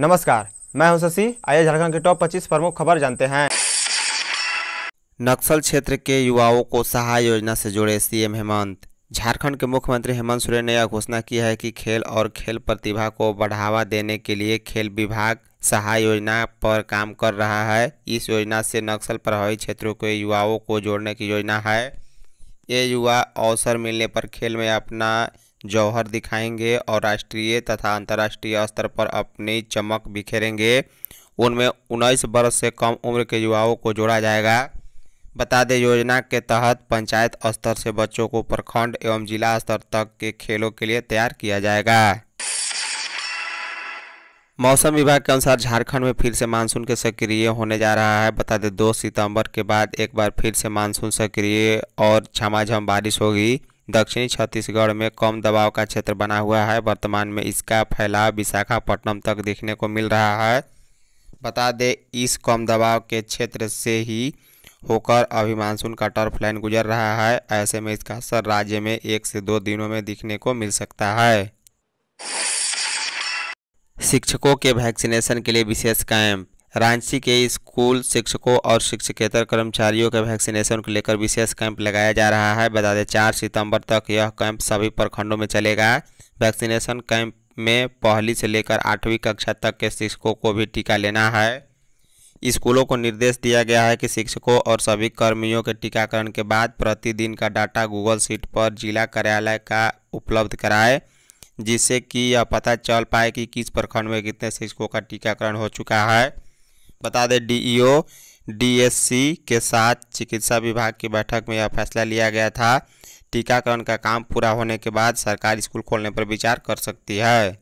नमस्कार मैं हूं शशि आइए झारखंड के टॉप 25 प्रमुख खबर जानते हैं नक्सल क्षेत्र के युवाओं को सहाय योजना से जुड़े सीएम हेमंत झारखंड के मुख्यमंत्री हेमंत सोरेन ने यह घोषणा की है कि खेल और खेल प्रतिभा को बढ़ावा देने के लिए खेल विभाग सहाय योजना पर काम कर रहा है इस योजना से नक्सल प्रभावित क्षेत्रों के युवाओं को जोड़ने की योजना है ये युवा अवसर मिलने पर खेल में अपना जौहर दिखाएंगे और राष्ट्रीय तथा अंतर्राष्ट्रीय स्तर पर अपनी चमक बिखेरेंगे उनमें उन्नीस वर्ष से कम उम्र के युवाओं को जोड़ा जाएगा बता दें योजना के तहत पंचायत स्तर से बच्चों को प्रखंड एवं जिला स्तर तक के खेलों के लिए तैयार किया जाएगा मौसम विभाग के अनुसार झारखंड में फिर से मानसून के सक्रिय होने जा रहा है बता दें दो सितंबर के बाद एक बार फिर से मानसून सक्रिय और झमाझम बारिश होगी दक्षिणी छत्तीसगढ़ में कम दबाव का क्षेत्र बना हुआ है वर्तमान में इसका फैलाव विशाखापट्टनम तक देखने को मिल रहा है बता दें इस कम दबाव के क्षेत्र से ही होकर अभी मानसून का टर्फ लाइन गुजर रहा है ऐसे में इसका असर राज्य में एक से दो दिनों में दिखने को मिल सकता है शिक्षकों के वैक्सीनेशन के लिए विशेष कैंप रांची के स्कूल शिक्षकों और शिक्षकेतर कर्मचारियों के वैक्सीनेशन को लेकर विशेष कैंप लगाया जा रहा है बता दें चार सितंबर तक यह कैंप सभी प्रखंडों में चलेगा वैक्सीनेशन कैंप में पहली से लेकर आठवीं कक्षा तक के शिक्षकों को भी टीका लेना है स्कूलों को निर्देश दिया गया है कि शिक्षकों और सभी कर्मियों के टीकाकरण के बाद प्रतिदिन का डाटा गूगल सीट पर जिला कार्यालय का उपलब्ध कराए जिससे कि यह पता चल पाए कि किस प्रखंड में कितने शिक्षकों का टीकाकरण हो चुका है बता दें डीईओ डीएससी के साथ चिकित्सा विभाग की बैठक में यह फैसला लिया गया था टीकाकरण का काम पूरा होने के बाद सरकार स्कूल खोलने पर विचार कर सकती है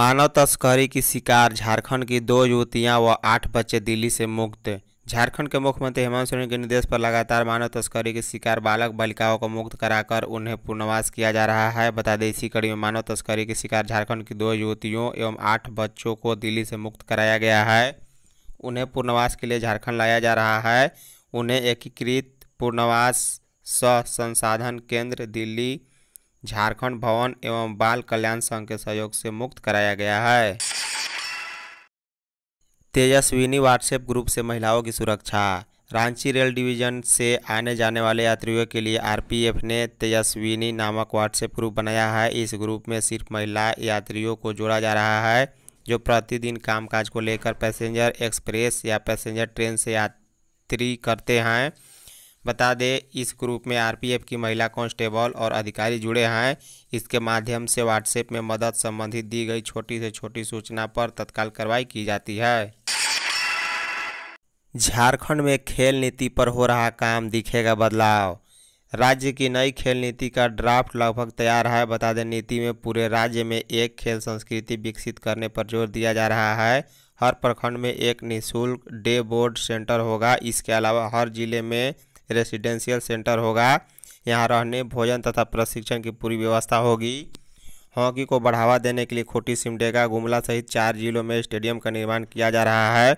मानव तस्करी की शिकार झारखंड की दो युवतियां व आठ बच्चे दिल्ली से मुक्त झारखंड के मुख्यमंत्री हेमंत सोरेन के निर्देश पर लगातार मानव तस्करी के शिकार बालक बालिकाओं को मुक्त कराकर उन्हें पुनर्वास किया जा रहा है बता दें इसी कड़ी में मानव तस्करी के शिकार झारखंड की दो युवतियों एवं आठ बच्चों को दिल्ली से मुक्त कराया गया है उन्हें पुनर्वास के लिए झारखंड लाया जा रहा है उन्हें एकीकृत पुनर्वास स संसाधन केंद्र दिल्ली झारखंड भवन एवं बाल कल्याण संघ के सहयोग से मुक्त कराया गया है तेजस्विनी व्हाट्सएप ग्रुप से महिलाओं की सुरक्षा रांची रेल डिवीजन से आने जाने वाले यात्रियों के लिए आरपीएफ ने तेजस्विनी नामक व्हाट्सएप ग्रुप बनाया है इस ग्रुप में सिर्फ महिला यात्रियों को जोड़ा जा रहा है जो प्रतिदिन कामकाज को लेकर पैसेंजर एक्सप्रेस या पैसेंजर ट्रेन से यात्री करते हैं बता दें इस ग्रुप में आरपीएफ की महिला कांस्टेबल और अधिकारी जुड़े हैं इसके माध्यम से व्हाट्सएप में मदद संबंधित दी गई छोटी से छोटी सूचना पर तत्काल कार्रवाई की जाती है झारखंड में खेल नीति पर हो रहा काम दिखेगा बदलाव राज्य की नई खेल नीति का ड्राफ्ट लगभग तैयार है बता दें नीति में पूरे राज्य में एक खेल संस्कृति विकसित करने पर जोर दिया जा रहा है हर प्रखंड में एक निशुल्क डे बोर्ड सेंटर होगा इसके अलावा हर जिले में रेसिडेंशियल सेंटर होगा यहाँ रहने भोजन तथा प्रशिक्षण की पूरी व्यवस्था होगी हॉकी को बढ़ावा देने के लिए खोटी सिमडेगा गुमला सहित चार जिलों में स्टेडियम का निर्माण किया जा रहा है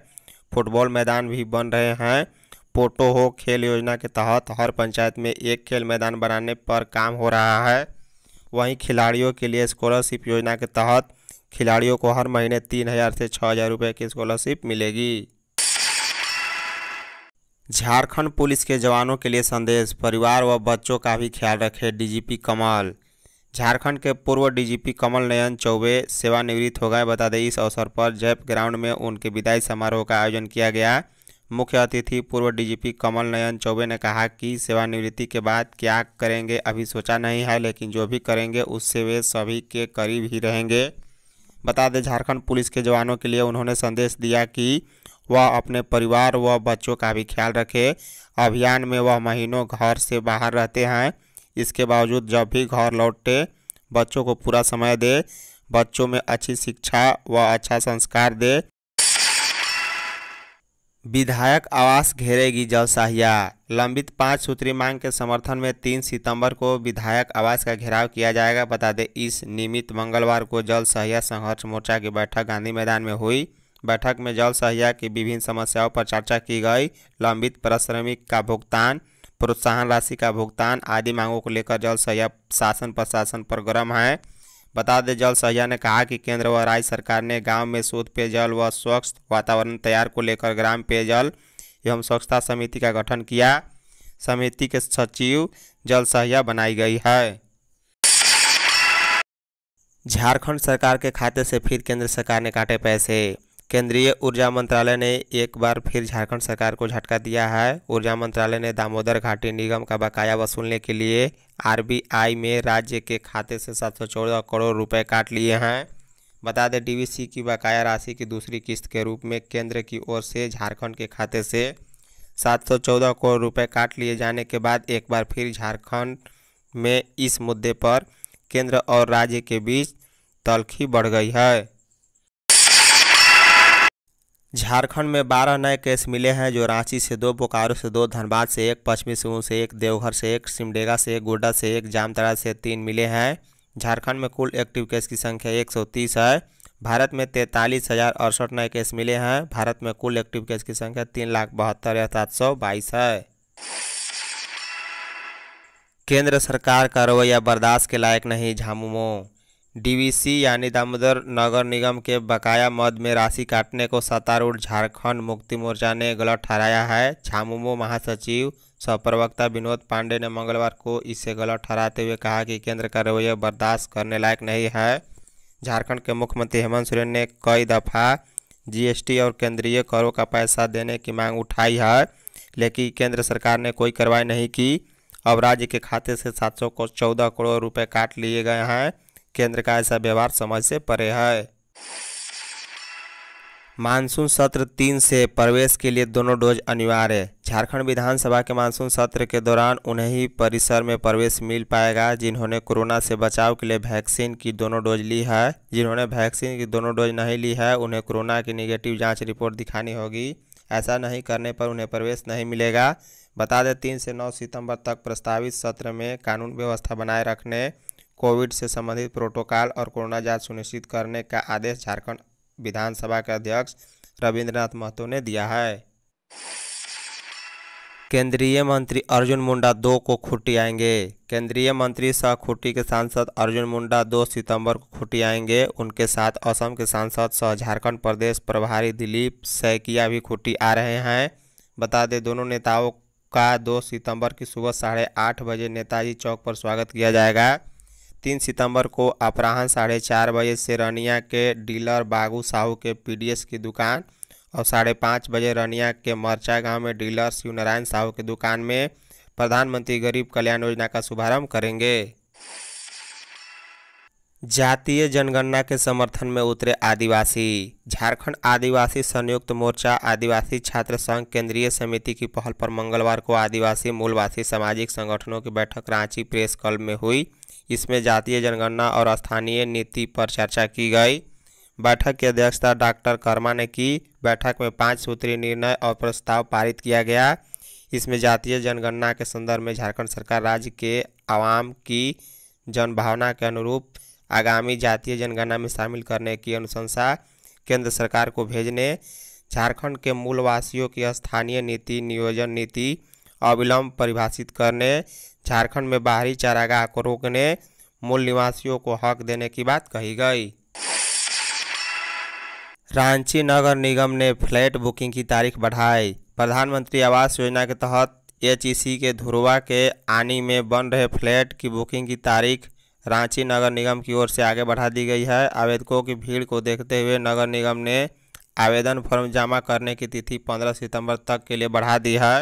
फुटबॉल मैदान भी बन रहे हैं पोटो हो खेल योजना के तहत हर पंचायत में एक खेल मैदान बनाने पर काम हो रहा है वहीं खिलाड़ियों के लिए स्कॉलरशिप योजना के तहत खिलाड़ियों को हर महीने तीन हज़ार से छः हज़ार रुपये की स्कॉलरशिप मिलेगी झारखंड पुलिस के जवानों के लिए संदेश परिवार व बच्चों का भी ख्याल रखे डीजीपी कमल झारखंड के पूर्व डीजीपी कमल नयन चौबे सेवानिवृत्त हो गए बता दें इस अवसर पर जैप ग्राउंड में उनके विदाई समारोह का आयोजन किया गया मुख्य अतिथि पूर्व डीजीपी कमल नयन चौबे ने कहा कि सेवानिवृत्ति के बाद क्या करेंगे अभी सोचा नहीं है लेकिन जो भी करेंगे उससे वे सभी के करीब ही रहेंगे बता दें झारखंड पुलिस के जवानों के लिए उन्होंने संदेश दिया कि वह अपने परिवार व बच्चों का भी ख्याल रखे अभियान में वह महीनों घर से बाहर रहते हैं इसके बावजूद जब भी घर लौटते बच्चों को पूरा समय दे बच्चों में अच्छी शिक्षा व अच्छा संस्कार दे विधायक आवास घेरेगी जलसाहिया लंबित पांच सूत्री मांग के समर्थन में तीन सितंबर को विधायक आवास का घेराव किया जाएगा बता दें इस निमित्त मंगलवार को जल सहिया संघर्ष मोर्चा की बैठक गांधी मैदान में हुई बैठक में जल सहिया की विभिन्न समस्याओं पर चर्चा की गई लंबित पारिश्रमिक का भुगतान प्रोत्साहन राशि का भुगतान आदि मांगों को लेकर जल सहया शासन प्रशासन पर गर्म है बता दें जल सहया ने कहा कि केंद्र व राज्य सरकार ने गांव में शुद्ध पेयजल व स्वच्छ वातावरण तैयार को लेकर ग्राम पेयजल एवं स्वच्छता समिति का गठन किया समिति के सचिव जल सहया बनाई गई है झारखंड सरकार के खाते से फिर केंद्र सरकार ने काटे पैसे केंद्रीय ऊर्जा मंत्रालय ने एक बार फिर झारखंड सरकार को झटका दिया है ऊर्जा मंत्रालय ने दामोदर घाटी निगम का बकाया वसूलने के लिए आरबीआई में राज्य के खाते से चौदह करोड़ रुपए काट लिए हैं बता दें डीवीसी की बकाया राशि की दूसरी किस्त के रूप में केंद्र की ओर से झारखंड के खाते से सात करोड़ रुपये काट लिए जाने के बाद एक बार फिर झारखंड में इस मुद्दे पर केंद्र और राज्य के बीच तलखी बढ़ गई है झारखंड में बारह नए केस मिले हैं जो रांची से दो बोकारो से दो धनबाद से एक पश्चिमी सिंहभूम से एक देवघर से एक सिमडेगा से एक गोड्डा से एक जामतरा से तीन मिले हैं झारखंड में कुल एक्टिव केस की संख्या 130 है भारत में तैंतालीस हज़ार अड़सठ नए केस मिले हैं भारत में कुल एक्टिव केस की संख्या तीन लाख बहत्तर हज़ार सात सौ बाईस है केंद्र सरकार का रवैया बर्दाश्त के लायक नहीं झामुमो डीवीसी यानी दामोदर नगर निगम के बकाया मद में राशि काटने को सत्तारूढ़ झारखंड मुक्ति मोर्चा ने गलत ठहराया है झामुमो महासचिव सह प्रवक्ता विनोद पांडे ने मंगलवार को इसे गलत ठहराते हुए कहा कि केंद्र का रवैया बर्दाश्त करने लायक नहीं है झारखंड के मुख्यमंत्री हेमंत सोरेन ने कई दफ़ा जीएसटी और केंद्रीय करों का पैसा देने की मांग उठाई है लेकिन केंद्र सरकार ने कोई कार्रवाई नहीं की अब राज्य के खाते से सात करोड़ रुपये काट लिए गए हैं केंद्र का ऐसा व्यवहार समझ से परे है मानसून सत्र तीन से प्रवेश के लिए दोनों डोज अनिवार्य झारखंड विधानसभा के मानसून सत्र के दौरान उन्हें ही परिसर में प्रवेश मिल पाएगा जिन्होंने कोरोना से बचाव के लिए वैक्सीन की दोनों डोज ली है जिन्होंने वैक्सीन की दोनों डोज नहीं ली है उन्हें कोरोना की निगेटिव जांच रिपोर्ट दिखानी होगी ऐसा नहीं करने पर उन्हें प्रवेश नहीं मिलेगा बता दें तीन से नौ सितंबर तक प्रस्तावित सत्र में कानून व्यवस्था बनाए रखने कोविड से संबंधित प्रोटोकॉल और कोरोना जांच सुनिश्चित करने का आदेश झारखंड विधानसभा के अध्यक्ष रविंद्रनाथ महतो ने दिया है केंद्रीय मंत्री अर्जुन मुंडा दो को खुटी आएंगे केंद्रीय मंत्री सह खुटी के सांसद अर्जुन मुंडा दो सितंबर को खुटी आएंगे उनके साथ असम के सांसद सह झारखंड प्रदेश प्रभारी दिलीप सैकिया भी खुटी आ रहे हैं बता दें दोनों नेताओं का दो सितंबर की सुबह साढ़े आठ बजे नेताजी चौक पर स्वागत किया जाएगा तीन सितंबर को अपराहन साढ़े चार बजे से रनिया के डीलर बागू साहू के पीडीएस की दुकान और साढ़े पाँच बजे रनिया के मरचा गांव में डीलर शिवनारायण साहू की दुकान में प्रधानमंत्री गरीब कल्याण योजना का शुभारंभ करेंगे जातीय जनगणना के समर्थन में उतरे आदिवासी झारखंड आदिवासी संयुक्त मोर्चा आदिवासी छात्र संघ केंद्रीय समिति की पहल पर मंगलवार को आदिवासी मूलवासी सामाजिक संगठनों की बैठक रांची प्रेस क्लब में हुई इसमें जातीय जनगणना और स्थानीय नीति पर चर्चा की गई बैठक की अध्यक्षता डॉक्टर कर्मा ने की बैठक में पाँच सूत्रीय निर्णय और प्रस्ताव पारित किया गया इसमें जातीय जनगणना के संदर्भ में झारखंड सरकार राज्य के आवाम की जनभावना के अनुरूप आगामी जातीय जनगणना में शामिल करने की अनुशंसा केंद्र सरकार को भेजने झारखंड के मूलवासियों की स्थानीय नीति नियोजन नीति अविलंब परिभाषित करने झारखंड में बाहरी चारागाह को रोकने मूल निवासियों को हक देने की बात कही गई रांची नगर निगम ने फ्लैट बुकिंग की तारीख बढ़ाई प्रधानमंत्री आवास योजना के तहत एच के धुरवा के आनी में बन रहे फ्लैट की बुकिंग की तारीख रांची नगर निगम की ओर से आगे बढ़ा दी गई है आवेदकों की भीड़ को देखते हुए नगर निगम ने आवेदन फॉर्म जमा करने की तिथि 15 सितंबर तक के लिए बढ़ा दी है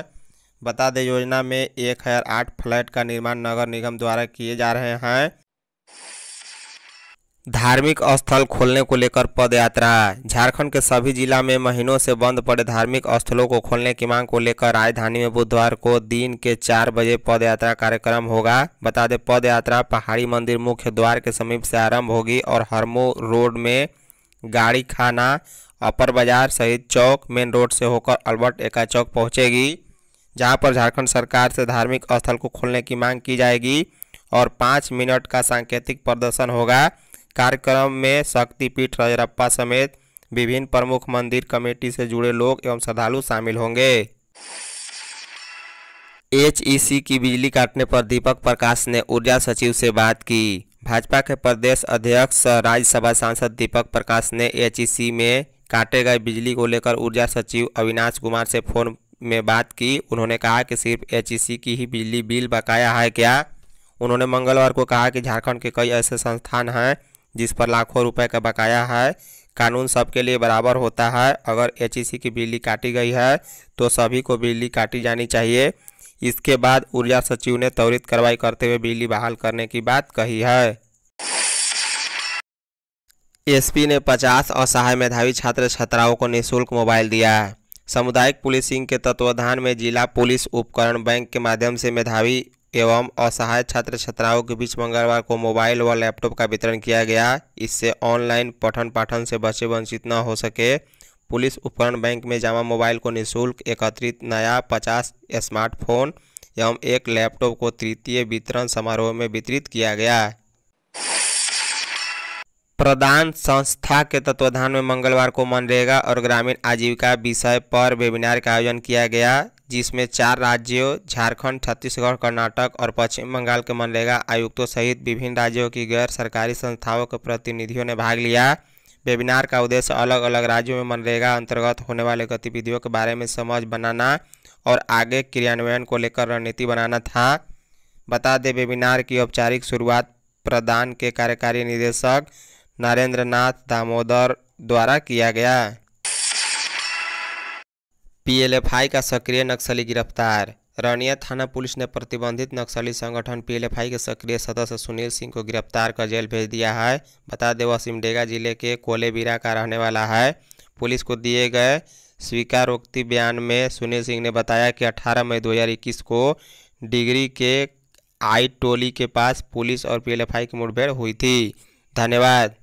बता दें योजना में एक हज़ार आठ फ्लैट का निर्माण नगर निगम द्वारा किए जा रहे हैं धार्मिक स्थल खोलने को लेकर पदयात्रा झारखंड के सभी जिला में महीनों से बंद पड़े धार्मिक स्थलों को खोलने की मांग को लेकर राजधानी में बुधवार को दिन के चार बजे पदयात्रा कार्यक्रम होगा बता दें पदयात्रा पहाड़ी मंदिर मुख्य द्वार के समीप से आरंभ होगी और हरमो रोड में गाड़ी खाना अपर बाजार शहीद चौक मेन रोड से होकर अल्बर्ट एका चौक पहुँचेगी जहां पर झारखंड सरकार से धार्मिक स्थल को खोलने की मांग की जाएगी और पाँच मिनट का सांकेतिक प्रदर्शन होगा कार्यक्रम में शक्तिपीठ रजरप्पा समेत विभिन्न प्रमुख मंदिर कमेटी से जुड़े लोग एवं श्रद्धालु शामिल होंगे एचईसी की बिजली काटने पर दीपक प्रकाश ने ऊर्जा सचिव से बात की भाजपा के प्रदेश अध्यक्ष राज्यसभा सांसद दीपक प्रकाश ने एचईसी में काटे गए बिजली को लेकर ऊर्जा सचिव अविनाश कुमार से फोन में बात की उन्होंने कहा कि सिर्फ एच e की ही बिजली बिल बकाया है क्या उन्होंने मंगलवार को कहा कि झारखंड के कई ऐसे संस्थान हैं जिस पर लाखों रुपए का बकाया है कानून सबके लिए बराबर होता है अगर एच e की बिजली काटी गई है तो सभी को बिजली काटी जानी चाहिए इसके बाद ऊर्जा सचिव ने त्वरित कार्रवाई करते हुए बिजली बहाल करने की बात कही है एसपी ने 50 असहाय मेधावी छात्र छात्राओं को निःशुल्क मोबाइल दिया है सामुदायिक पुलिसिंग के तत्वाधान में जिला पुलिस उपकरण बैंक के माध्यम से मेधावी एवं असहाय छात्र छात्राओं के बीच मंगलवार को मोबाइल व लैपटॉप का वितरण किया गया इससे ऑनलाइन पठन पाठन से बच्चे वंचित न हो सके पुलिस उपकरण बैंक में जमा मोबाइल को निःशुल्क एकत्रित नया पचास स्मार्टफोन एवं एक लैपटॉप को तृतीय वितरण समारोह में वितरित किया गया प्रदान संस्था के तत्वाधान में मंगलवार को मनरेगा और ग्रामीण आजीविका विषय पर वेबिनार का आयोजन किया गया जिसमें चार राज्यों झारखंड छत्तीसगढ़ कर्नाटक और पश्चिम बंगाल के मनरेगा आयुक्तों सहित विभिन्न राज्यों की गैर सरकारी संस्थाओं के प्रतिनिधियों ने भाग लिया वेबिनार का उद्देश्य अलग अलग राज्यों में मनरेगा अंतर्गत होने वाले गतिविधियों के बारे में समझ बनाना और आगे क्रियान्वयन को लेकर रणनीति बनाना था बता दें वेबिनार की औपचारिक शुरुआत प्रदान के कार्यकारी निदेशक नाथ दामोदर द्वारा किया गया पीएलएफआई का सक्रिय नक्सली गिरफ्तार रनिया थाना पुलिस ने प्रतिबंधित नक्सली संगठन पीएलएफआई के सक्रिय सदस्य सुनील सिंह को गिरफ्तार कर जेल भेज दिया है बता दें वह सिमडेगा जिले के कोलेबीरा का रहने वाला है पुलिस को दिए गए स्वीकारोक्ति बयान में सुनील सिंह ने बताया कि 18 मई 2021 को डिग्री के आई टोली के पास पुलिस और पीएलएफआई की मुठभेड़ हुई थी धन्यवाद